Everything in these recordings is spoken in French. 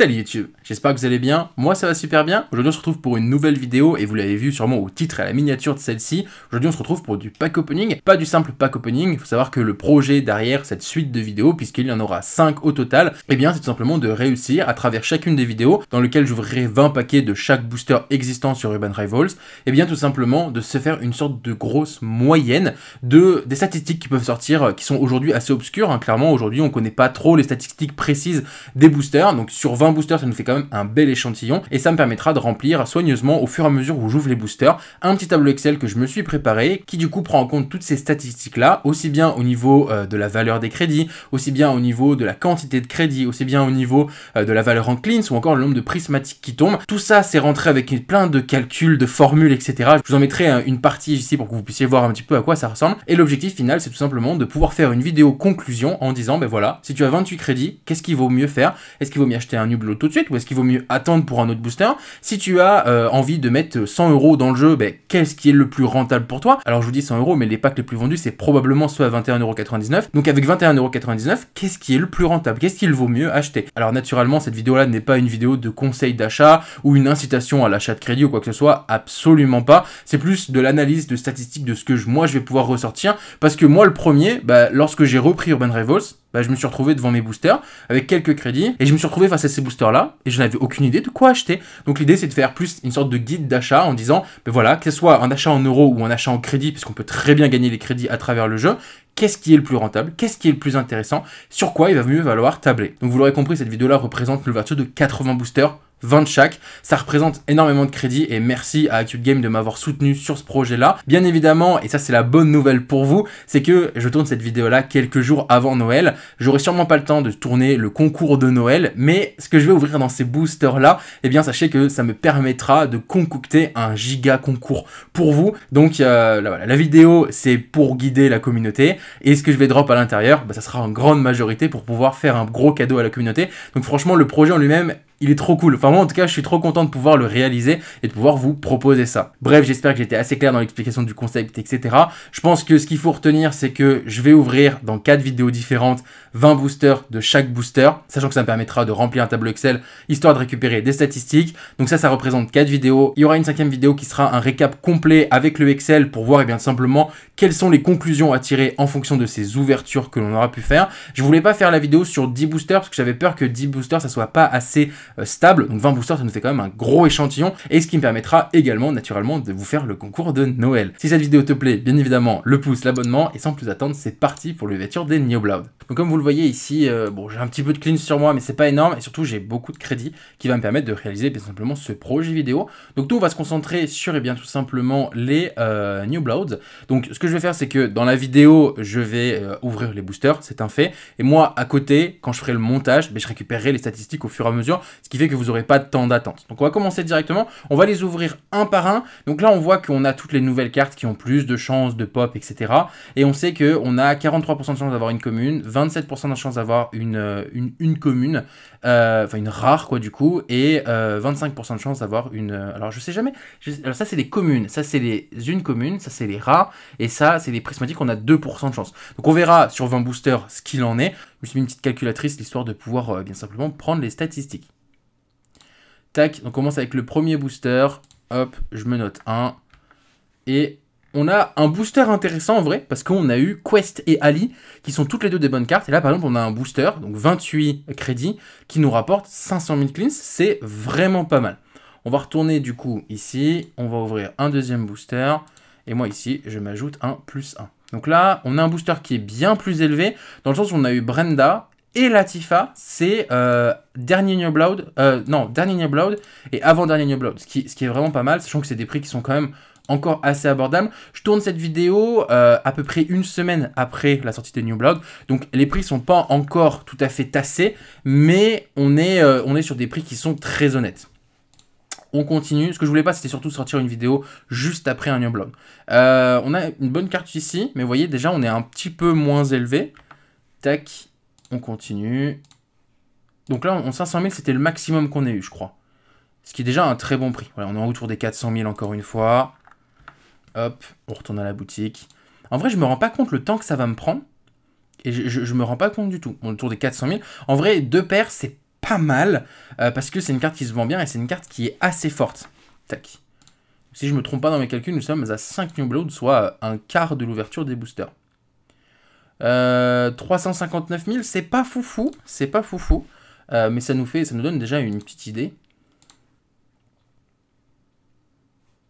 Salut YouTube, j'espère que vous allez bien, moi ça va super bien, aujourd'hui on se retrouve pour une nouvelle vidéo et vous l'avez vu sûrement au titre et à la miniature de celle-ci, aujourd'hui on se retrouve pour du pack opening, pas du simple pack opening, il faut savoir que le projet derrière cette suite de vidéos, puisqu'il y en aura 5 au total, et eh bien c'est tout simplement de réussir à travers chacune des vidéos, dans lesquelles j'ouvrirai 20 paquets de chaque booster existant sur Urban Rivals, et eh bien tout simplement de se faire une sorte de grosse moyenne de des statistiques qui peuvent sortir, euh, qui sont aujourd'hui assez obscures, hein. clairement aujourd'hui on ne connaît pas trop les statistiques précises des boosters, donc sur 20 booster, ça nous fait quand même un bel échantillon et ça me permettra de remplir soigneusement au fur et à mesure où j'ouvre les boosters un petit tableau Excel que je me suis préparé qui du coup prend en compte toutes ces statistiques là, aussi bien au niveau euh, de la valeur des crédits, aussi bien au niveau de la quantité de crédits, aussi bien au niveau euh, de la valeur en cleans ou encore le nombre de prismatiques qui tombent. Tout ça c'est rentré avec plein de calculs, de formules, etc. Je vous en mettrai hein, une partie ici pour que vous puissiez voir un petit peu à quoi ça ressemble. Et l'objectif final c'est tout simplement de pouvoir faire une vidéo conclusion en disant ben voilà, si tu as 28 crédits, qu'est-ce qu'il vaut mieux faire Est-ce qu'il vaut mieux acheter un tout de suite ou est-ce qu'il vaut mieux attendre pour un autre booster Si tu as euh, envie de mettre 100 euros dans le jeu, ben, qu'est-ce qui est le plus rentable pour toi Alors je vous dis 100 euros, mais les packs les plus vendus, c'est probablement soit 21,99€. Donc avec 21,99€, qu'est-ce qui est le plus rentable Qu'est-ce qu'il vaut mieux acheter Alors naturellement, cette vidéo-là n'est pas une vidéo de conseil d'achat ou une incitation à l'achat de crédit ou quoi que ce soit, absolument pas. C'est plus de l'analyse de statistiques de ce que moi je vais pouvoir ressortir parce que moi le premier, ben, lorsque j'ai repris Urban Rivals, bah, je me suis retrouvé devant mes boosters avec quelques crédits et je me suis retrouvé face à ces boosters là et je n'avais aucune idée de quoi acheter. Donc l'idée c'est de faire plus une sorte de guide d'achat en disant ben voilà, que ce soit un achat en euros ou un achat en crédit puisqu'on peut très bien gagner les crédits à travers le jeu, qu'est-ce qui est le plus rentable, qu'est-ce qui est le plus intéressant, sur quoi il va mieux valoir tabler. Donc vous l'aurez compris, cette vidéo là représente l'ouverture de 80 boosters 20 de chaque. Ça représente énormément de crédit et merci à Acute Game de m'avoir soutenu sur ce projet-là. Bien évidemment, et ça c'est la bonne nouvelle pour vous, c'est que je tourne cette vidéo-là quelques jours avant Noël. J'aurai sûrement pas le temps de tourner le concours de Noël, mais ce que je vais ouvrir dans ces boosters-là, eh bien sachez que ça me permettra de concocter un giga concours pour vous. Donc euh, la vidéo c'est pour guider la communauté et ce que je vais drop à l'intérieur, bah, ça sera en grande majorité pour pouvoir faire un gros cadeau à la communauté. Donc franchement, le projet en lui-même il est trop cool. Enfin, moi, en tout cas, je suis trop content de pouvoir le réaliser et de pouvoir vous proposer ça. Bref, j'espère que j'étais assez clair dans l'explication du concept, etc. Je pense que ce qu'il faut retenir, c'est que je vais ouvrir dans quatre vidéos différentes 20 boosters de chaque booster, sachant que ça me permettra de remplir un tableau Excel histoire de récupérer des statistiques. Donc ça, ça représente quatre vidéos. Il y aura une cinquième vidéo qui sera un récap complet avec le Excel pour voir et eh bien simplement quelles sont les conclusions à tirer en fonction de ces ouvertures que l'on aura pu faire. Je voulais pas faire la vidéo sur 10 boosters parce que j'avais peur que 10 boosters ça soit pas assez euh, stable. Donc 20 boosters, ça nous fait quand même un gros échantillon et ce qui me permettra également naturellement de vous faire le concours de Noël. Si cette vidéo te plaît, bien évidemment, le pouce, l'abonnement et sans plus attendre, c'est parti pour l'ouverture des New Bloods Donc comme vous le voyez ici, euh, bon, j'ai un petit peu de clean sur moi, mais c'est pas énorme et surtout j'ai beaucoup de crédit qui va me permettre de réaliser bien simplement ce projet vidéo. Donc nous, on va se concentrer sur et eh bien tout simplement les euh, New Bloods Donc ce que je vais faire, c'est que dans la vidéo, je vais ouvrir les boosters, c'est un fait. Et moi, à côté, quand je ferai le montage, ben, je récupérerai les statistiques au fur et à mesure ce qui fait que vous n'aurez pas de temps d'attente. Donc on va commencer directement, on va les ouvrir un par un. Donc là on voit qu'on a toutes les nouvelles cartes qui ont plus de chances, de pop, etc. Et on sait qu'on a 43% de chances d'avoir une commune, 27% de chance d'avoir euh, une, une, commune, euh, enfin une rare quoi du coup, et 25% euh, de chance d'avoir une... alors je sais jamais, alors ça c'est les communes, ça c'est les unes communes, ça c'est les rares, et ça c'est les prismatiques, on a 2% de chance. Donc on verra sur 20 boosters ce qu'il en est. Je me suis mis une petite calculatrice, l'histoire de pouvoir bien simplement prendre les statistiques on commence avec le premier booster. Hop, je me note 1. Et on a un booster intéressant en vrai, parce qu'on a eu Quest et Ali, qui sont toutes les deux des bonnes cartes. Et là, par exemple, on a un booster, donc 28 crédits, qui nous rapporte 500 000 cleans. C'est vraiment pas mal. On va retourner du coup ici, on va ouvrir un deuxième booster, et moi ici, je m'ajoute un plus 1. Donc là, on a un booster qui est bien plus élevé, dans le sens où on a eu Brenda et Latifa, c'est euh, dernier New Blood, euh, non, dernier New Blood et avant dernier New Blood, ce qui, est vraiment pas mal, sachant que c'est des prix qui sont quand même encore assez abordables. Je tourne cette vidéo euh, à peu près une semaine après la sortie de New Blood, donc les prix sont pas encore tout à fait tassés, mais on est, on est sur des prix qui sont très honnêtes on continue. Ce que je voulais pas, c'était surtout sortir une vidéo juste après un New Blood. on a une bonne carte ici, mais vous voyez, déjà, on est un petit peu moins élevé. Tac, on continue. Donc là, on, 500 000, c'était le maximum qu'on ait eu, je crois. Ce qui est déjà un très bon prix. Voilà, on est autour des 400 000 encore une fois. Hop, on retourne à la boutique. En vrai, je me rends pas compte le temps que ça va me prendre. Et je, me rends pas compte du tout. On est autour des 400 000. En vrai, deux paires, c'est pas mal. Euh, parce que c'est une carte qui se vend bien et c'est une carte qui est assez forte. Tac. Si je me trompe pas dans mes calculs, nous sommes à 5 new blood, soit un quart de l'ouverture des boosters. 359 euh, 000, c'est pas foufou, c'est pas foufou, euh, mais ça nous fait, ça nous donne déjà une petite idée.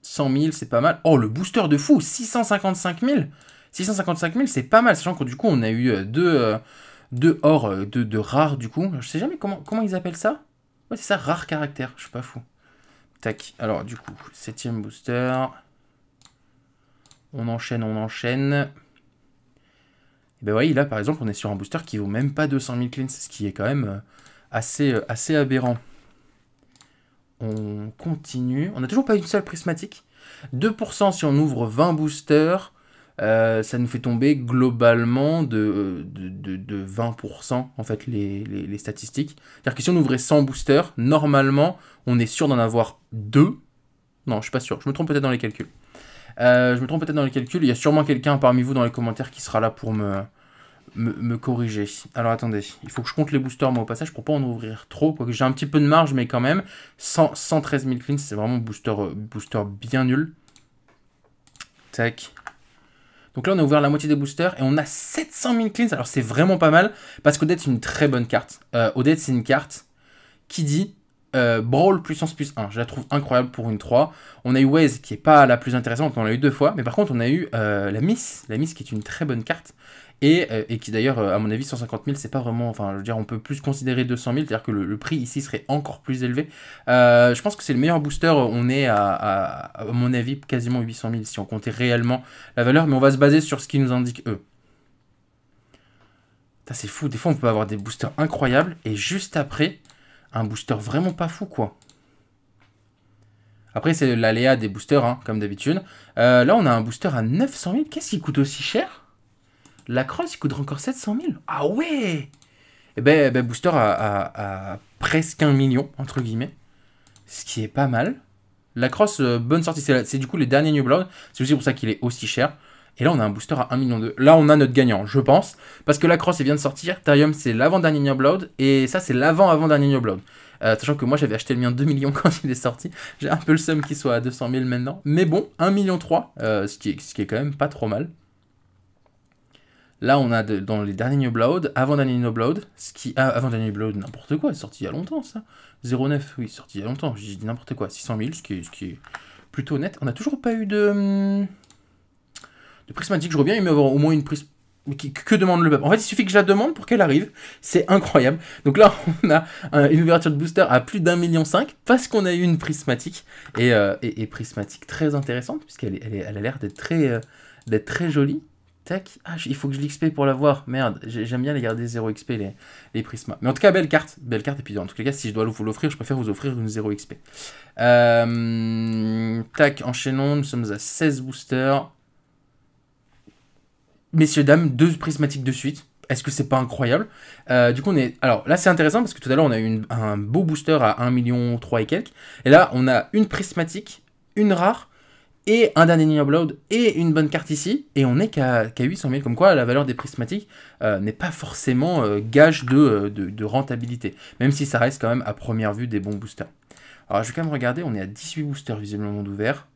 100 000, c'est pas mal. Oh, le booster de fou, 655 000 655 000, c'est pas mal, sachant que du coup, on a eu euh, deux, deux or, deux, rares, du coup. Je sais jamais comment, comment ils appellent ça. Ouais, c'est ça, rare caractère, je suis pas fou. Tac, alors du coup, septième booster. On enchaîne, on enchaîne. Et ben voyez, là par exemple, on est sur un booster qui vaut même pas 200 000 cleans, ce qui est quand même euh, assez, euh, assez aberrant. On continue. On n'a toujours pas une seule prismatique. 2% si on ouvre 20 boosters, euh, ça nous fait tomber globalement de, de, 20% en fait les, statistiques. C'est-à-dire que si on ouvrait 100 boosters, normalement on est sûr d'en avoir 2. Non, je suis pas sûr, je me trompe peut-être dans les calculs. Euh, je me trompe peut-être dans les calculs. Il y a sûrement quelqu'un parmi vous dans les commentaires qui sera là pour me, me, corriger. Alors attendez, il faut que je compte les boosters moi au passage pour pas en ouvrir trop. Quoique j'ai un petit peu de marge, mais quand même. 113 000 cleans, c'est vraiment booster, euh, booster bien nul. Tac. Donc là, on a ouvert la moitié des boosters et on a 700 000 cleans. Alors c'est vraiment pas mal parce qu'Odette, c'est une très bonne carte. Euh, Odette, c'est une carte qui dit euh, Brawl puissance plus 1. Je la trouve incroyable pour une 3. On a eu Waze qui est pas la plus intéressante, on l'a eu deux fois. Mais par contre, on a eu euh, la Miss. La Miss qui est une très bonne carte. Et, euh, qui d'ailleurs, à mon avis, 150 000, c'est pas vraiment. Enfin, je veux dire, on peut plus considérer 200 000, c'est-à-dire que le, prix ici serait encore plus élevé. je pense que c'est le meilleur booster. On est à, à, à mon avis, quasiment 800 000 si on comptait réellement la valeur. Mais on va se baser sur ce qu'ils nous indiquent eux c'est fou, des fois on peut avoir des boosters incroyables et juste après, un booster vraiment pas fou, quoi. Après, c'est l'aléa des boosters, hein, comme d'habitude. Euh, là, on a un booster à 900 000. Qu'est-ce qui coûte aussi cher La crosse, il coûtera encore 700 000. Ah ouais eh ben, eh ben, booster à, presque un million, entre guillemets. Ce qui est pas mal. La crosse, euh, bonne sortie. C'est du coup les derniers New Blood. C'est aussi pour ça qu'il est aussi cher. Et là, on a un booster à 1 million de. Là, on a notre gagnant, je pense. Parce que la crosse, elle vient de sortir. Therium, c'est l'avant-dernier New Et ça, c'est l'avant-avant-dernier New euh, sachant que moi, j'avais acheté le mien 2 millions quand il est sorti. J'ai un peu le seum qu'il soit à 200 000 maintenant. Mais bon, 1 million 3, euh, ce, qui est, quand même pas trop mal. Là, on a dans les derniers New avant-dernier New Blood, ce qui. Ah, avant-dernier Blood, n'importe quoi, sorti il y a longtemps ça. 09, oui, sorti il y a longtemps, j'ai dit n'importe quoi, 600 000, ce qui, est, ce qui est plutôt net. On n'a toujours pas eu de. Hum, prismatique, je reviens, il avoir au moins une prise. Que demande le peuple En fait, il suffit que je la demande pour qu'elle arrive. C'est incroyable. Donc là, on a une ouverture de booster à plus d'un million cinq parce qu'on a eu une prismatique. Et, euh, prismatique très intéressante, puisqu'elle elle, a l'air d'être très, euh, jolie. Ah, il faut que je l'XP pour l'avoir. Merde, j'aime bien les garder 0 XP, les, prismas. Mais en tout cas, belle carte. Belle carte. Et puis, en tout les cas, si je dois vous l'offrir, je préfère vous offrir une 0 XP. Euh, tac, enchaînons. Nous sommes à 16 boosters messieurs, dames, deux prismatiques de suite. Est-ce que c'est pas incroyable euh, Du coup, on est. Alors là, c'est intéressant parce que tout à l'heure, on a eu un beau booster à 1 million 3 et quelques. Et là, on a une prismatique, une rare, et un dernier blood et une bonne carte ici. Et on n'est qu'à 800 000. Comme quoi, la valeur des prismatiques euh, n'est pas forcément euh, gage de, rentabilité. Même si ça reste quand même à première vue des bons boosters. Alors, je vais quand même regarder. On est à 18 boosters visiblement d'ouvert.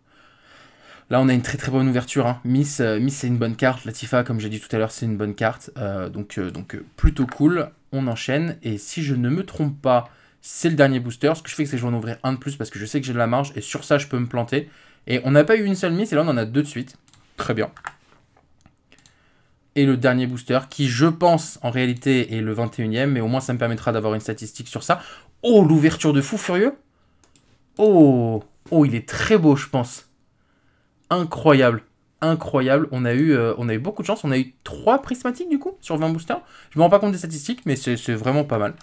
Là, on a une très très bonne ouverture. Hein. Miss, euh, Miss c'est une bonne carte. Latifa, comme j'ai dit tout à l'heure, c'est une bonne carte. Euh, donc, euh, donc plutôt cool. On enchaîne. Et si je ne me trompe pas, c'est le dernier booster. Ce que je fais, c'est que je vais en ouvrir un de plus parce que je sais que j'ai de la marge. Et sur ça, je peux me planter. Et on n'a pas eu une seule Miss. Et là, on en a deux de suite. Très bien. Et le dernier booster, qui je pense en réalité est le 21 e Mais au moins, ça me permettra d'avoir une statistique sur ça. Oh, l'ouverture de fou furieux. Oh, oh, il est très beau, je pense incroyable. Incroyable. On a, eu, euh, on a eu beaucoup de chance. On a eu 3 prismatiques du coup sur 20 boosters. Je me rends pas compte des statistiques, mais c'est vraiment pas mal.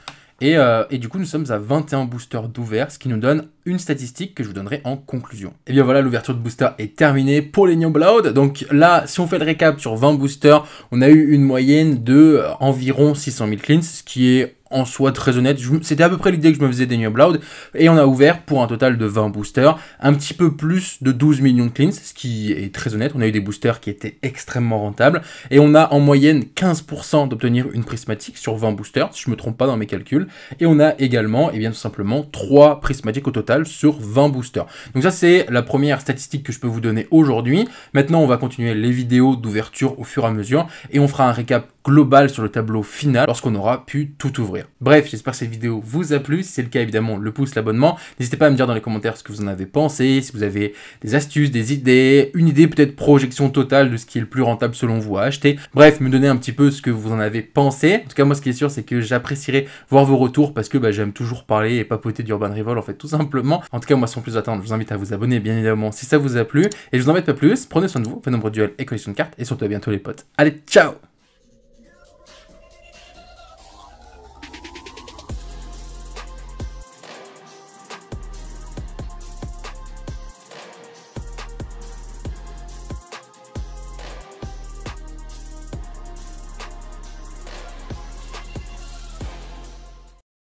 Euh, et, du coup, nous sommes à 21 boosters d'ouvert, ce qui nous donne une statistique que je vous donnerai en conclusion. Et bien voilà, l'ouverture de booster est terminée pour les New Blood. Donc là, si on fait le récap sur 20 boosters, on a eu une moyenne de euh, environ 600 000 cleans, ce qui est en soit très honnête. C'était à peu près l'idée que je me faisais des New Blood. Et on a ouvert pour un total de 20 boosters, un petit peu plus de 12 millions de cleans, ce qui est très honnête. On a eu des boosters qui étaient extrêmement rentables. Et on a en moyenne 15% d'obtenir une prismatique sur 20 boosters, si je me trompe pas dans mes calculs. Et on a également, et eh bien tout simplement, 3 prismatiques au total sur 20 boosters. Donc ça c'est la première statistique que je peux vous donner aujourd'hui. Maintenant on va continuer les vidéos d'ouverture au fur et à mesure. Et on fera un récap global sur le tableau final lorsqu'on aura pu tout ouvrir. Bref, j'espère que cette vidéo vous a plu. Si c'est le cas, évidemment, le pouce, l'abonnement. N'hésitez pas à me dire dans les commentaires ce que vous en avez pensé, si vous avez des astuces, des idées, une idée peut-être projection totale de ce qui est le plus rentable selon vous à acheter. Bref, me donner un petit peu ce que vous en avez pensé. En tout cas, moi, ce qui est sûr, c'est que j'apprécierai voir vos retours parce que bah, j'aime toujours parler et papoter d'Urban Revol, en fait, tout simplement. En tout cas, moi, sans plus attendre, je vous invite à vous abonner, bien évidemment, si ça vous a plu. Et je vous en mette pas plus. Prenez soin de vous, faites nombre de duels et collection de cartes. Et surtout, à bientôt, les potes. Allez, ciao